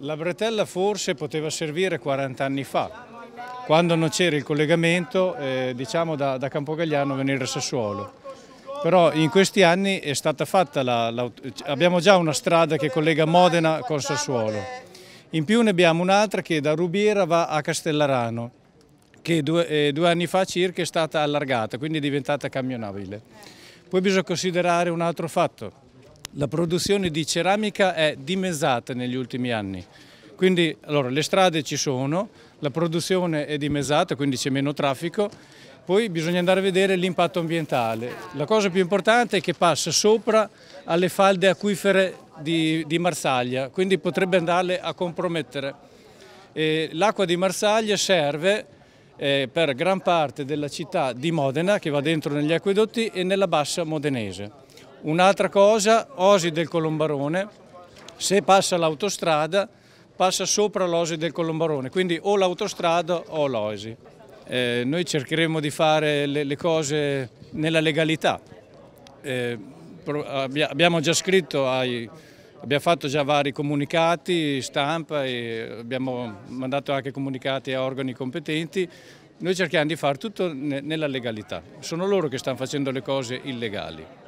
La bretella forse poteva servire 40 anni fa, quando non c'era il collegamento eh, diciamo da, da Campogagliano venire a Sassuolo. Però in questi anni è stata fatta, la, la, abbiamo già una strada che collega Modena con Sassuolo. In più ne abbiamo un'altra che da Rubiera va a Castellarano, che due, eh, due anni fa circa è stata allargata, quindi è diventata camionabile. Poi bisogna considerare un altro fatto, la produzione di ceramica è dimezzata negli ultimi anni, quindi allora, le strade ci sono, la produzione è dimezzata, quindi c'è meno traffico, poi bisogna andare a vedere l'impatto ambientale. La cosa più importante è che passa sopra alle falde acquifere di, di Marsaglia, quindi potrebbe andarle a compromettere. L'acqua di Marsaglia serve eh, per gran parte della città di Modena che va dentro negli acquedotti e nella bassa modenese. Un'altra cosa, Osi del Colombarone, se passa l'autostrada passa sopra l'Osi del Colombarone, quindi o l'autostrada o l'Osi. Eh, noi cercheremo di fare le, le cose nella legalità. Eh, abbiamo già scritto ai Abbiamo fatto già vari comunicati stampa e abbiamo mandato anche comunicati a organi competenti. Noi cerchiamo di fare tutto nella legalità. Sono loro che stanno facendo le cose illegali.